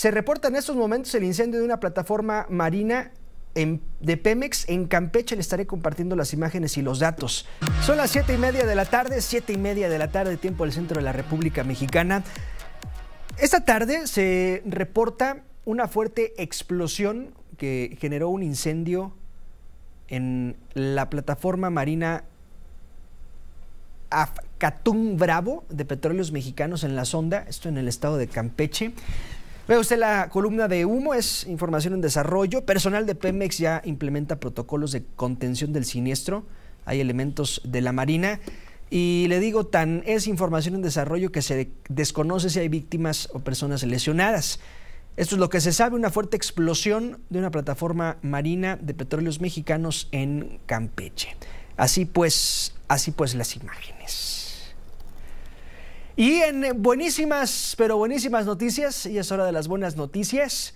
Se reporta en estos momentos el incendio de una plataforma marina de Pemex en Campeche. Le estaré compartiendo las imágenes y los datos. Son las siete y media de la tarde, siete y media de la tarde, tiempo del centro de la República Mexicana. Esta tarde se reporta una fuerte explosión que generó un incendio en la plataforma marina Afcatún Bravo de Petróleos Mexicanos en la Sonda, esto en el estado de Campeche. Ve usted la columna de humo, es información en desarrollo. Personal de Pemex ya implementa protocolos de contención del siniestro. Hay elementos de la Marina. Y le digo, tan es información en desarrollo que se desconoce si hay víctimas o personas lesionadas. Esto es lo que se sabe, una fuerte explosión de una plataforma marina de petróleos mexicanos en Campeche. Así pues, así pues las imágenes. Y en eh, buenísimas, pero buenísimas noticias, y es hora de las buenas noticias.